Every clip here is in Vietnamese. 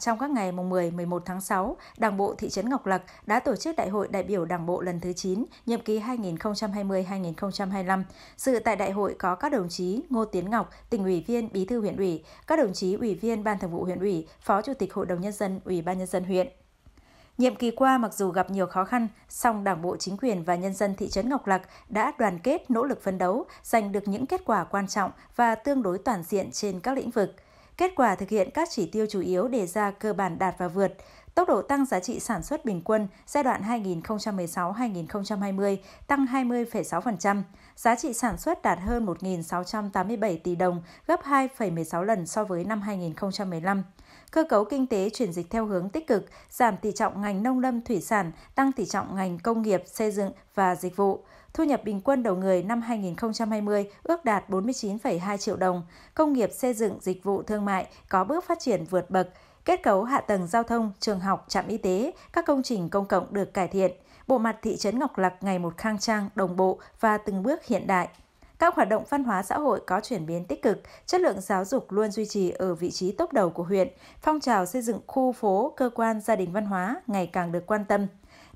Trong các ngày mùng 10, 11 tháng 6, Đảng bộ thị trấn Ngọc Lặc đã tổ chức đại hội đại biểu Đảng bộ lần thứ 9, nhiệm kỳ 2020-2025. Sự tại đại hội có các đồng chí Ngô Tiến Ngọc, tỉnh ủy viên, bí thư huyện ủy, các đồng chí ủy viên ban thường vụ huyện ủy, phó chủ tịch hội đồng nhân dân, ủy ban nhân dân huyện. Nhiệm kỳ qua mặc dù gặp nhiều khó khăn, song Đảng bộ chính quyền và nhân dân thị trấn Ngọc Lặc đã đoàn kết nỗ lực phấn đấu, giành được những kết quả quan trọng và tương đối toàn diện trên các lĩnh vực – Kết quả thực hiện các chỉ tiêu chủ yếu đề ra cơ bản đạt và vượt, Tốc độ tăng giá trị sản xuất bình quân giai đoạn 2016-2020 tăng 20,6%, giá trị sản xuất đạt hơn 1.687 tỷ đồng, gấp 2,16 lần so với năm 2015. Cơ cấu kinh tế chuyển dịch theo hướng tích cực, giảm tỷ trọng ngành nông lâm thủy sản, tăng tỷ trọng ngành công nghiệp, xây dựng và dịch vụ. Thu nhập bình quân đầu người năm 2020 ước đạt 49,2 triệu đồng. Công nghiệp xây dựng dịch vụ thương mại có bước phát triển vượt bậc, Kết cấu hạ tầng giao thông, trường học, trạm y tế, các công trình công cộng được cải thiện. Bộ mặt thị trấn Ngọc Lặc ngày một khang trang, đồng bộ và từng bước hiện đại. Các hoạt động văn hóa xã hội có chuyển biến tích cực, chất lượng giáo dục luôn duy trì ở vị trí top đầu của huyện, phong trào xây dựng khu phố, cơ quan gia đình văn hóa ngày càng được quan tâm,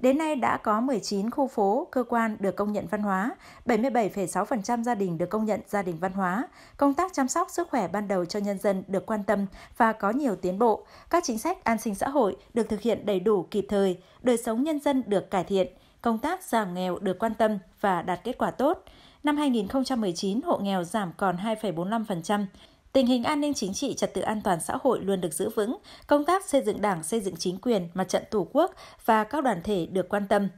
Đến nay đã có 19 khu phố, cơ quan được công nhận văn hóa, 77,6% gia đình được công nhận gia đình văn hóa. Công tác chăm sóc sức khỏe ban đầu cho nhân dân được quan tâm và có nhiều tiến bộ. Các chính sách an sinh xã hội được thực hiện đầy đủ kịp thời, đời sống nhân dân được cải thiện, công tác giảm nghèo được quan tâm và đạt kết quả tốt. Năm 2019, hộ nghèo giảm còn 2,45%, Tình hình an ninh chính trị, trật tự an toàn xã hội luôn được giữ vững, công tác xây dựng đảng, xây dựng chính quyền, mặt trận tổ quốc và các đoàn thể được quan tâm.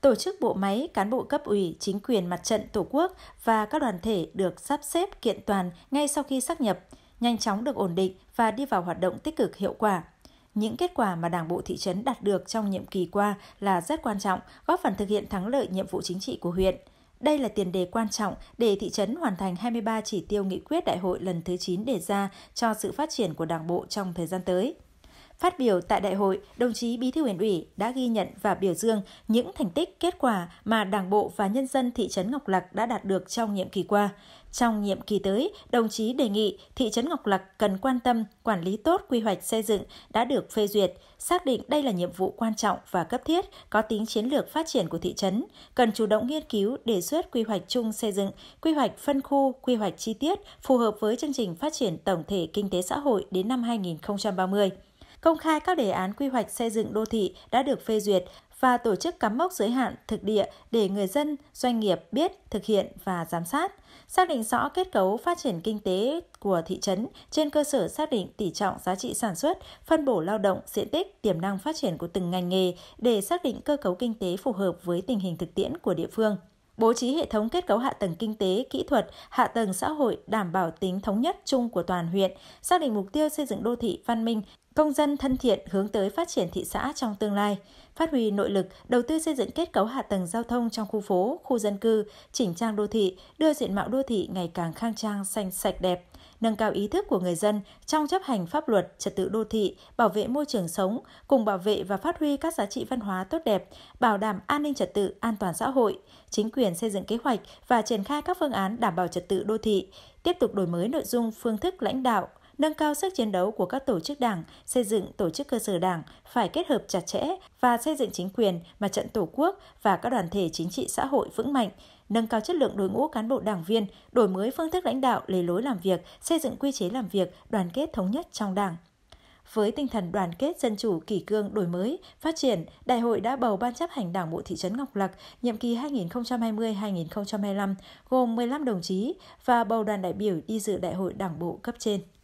Tổ chức bộ máy, cán bộ cấp ủy, chính quyền mặt trận tổ quốc và các đoàn thể được sắp xếp kiện toàn ngay sau khi xác nhập, nhanh chóng được ổn định và đi vào hoạt động tích cực hiệu quả. Những kết quả mà Đảng bộ thị trấn đạt được trong nhiệm kỳ qua là rất quan trọng, góp phần thực hiện thắng lợi nhiệm vụ chính trị của huyện – đây là tiền đề quan trọng để thị trấn hoàn thành 23 chỉ tiêu nghị quyết đại hội lần thứ 9 đề ra cho sự phát triển của Đảng bộ trong thời gian tới. Phát biểu tại đại hội, đồng chí Bí thư huyện ủy đã ghi nhận và biểu dương những thành tích, kết quả mà Đảng bộ và nhân dân thị trấn Ngọc Lặc đã đạt được trong nhiệm kỳ qua. Trong nhiệm kỳ tới, đồng chí đề nghị thị trấn Ngọc Lặc cần quan tâm quản lý tốt quy hoạch xây dựng đã được phê duyệt, xác định đây là nhiệm vụ quan trọng và cấp thiết có tính chiến lược phát triển của thị trấn, cần chủ động nghiên cứu đề xuất quy hoạch chung xây dựng, quy hoạch phân khu, quy hoạch chi tiết phù hợp với chương trình phát triển tổng thể kinh tế xã hội đến năm 2030 công khai các đề án quy hoạch xây dựng đô thị đã được phê duyệt và tổ chức cắm mốc giới hạn thực địa để người dân, doanh nghiệp biết, thực hiện và giám sát. Xác định rõ kết cấu phát triển kinh tế của thị trấn trên cơ sở xác định tỷ trọng giá trị sản xuất, phân bổ lao động, diện tích, tiềm năng phát triển của từng ngành nghề để xác định cơ cấu kinh tế phù hợp với tình hình thực tiễn của địa phương bố trí hệ thống kết cấu hạ tầng kinh tế, kỹ thuật, hạ tầng xã hội đảm bảo tính thống nhất chung của toàn huyện, xác định mục tiêu xây dựng đô thị văn minh, công dân thân thiện hướng tới phát triển thị xã trong tương lai, phát huy nội lực, đầu tư xây dựng kết cấu hạ tầng giao thông trong khu phố, khu dân cư, chỉnh trang đô thị, đưa diện mạo đô thị ngày càng khang trang, xanh sạch đẹp nâng cao ý thức của người dân trong chấp hành pháp luật, trật tự đô thị, bảo vệ môi trường sống, cùng bảo vệ và phát huy các giá trị văn hóa tốt đẹp, bảo đảm an ninh trật tự, an toàn xã hội. Chính quyền xây dựng kế hoạch và triển khai các phương án đảm bảo trật tự đô thị, tiếp tục đổi mới nội dung, phương thức lãnh đạo, nâng cao sức chiến đấu của các tổ chức đảng, xây dựng tổ chức cơ sở đảng phải kết hợp chặt chẽ và xây dựng chính quyền, mặt trận tổ quốc và các đoàn thể chính trị xã hội vững mạnh, nâng cao chất lượng đội ngũ cán bộ đảng viên, đổi mới phương thức lãnh đạo, lề lối làm việc, xây dựng quy chế làm việc, đoàn kết thống nhất trong đảng. Với tinh thần đoàn kết dân chủ, kỷ cương, đổi mới, phát triển, Đại hội đã bầu Ban chấp hành Đảng bộ thị trấn Ngọc Lặc nhiệm kỳ 2020-2025 gồm 15 đồng chí và bầu đoàn đại biểu đi dự Đại hội Đảng bộ cấp trên.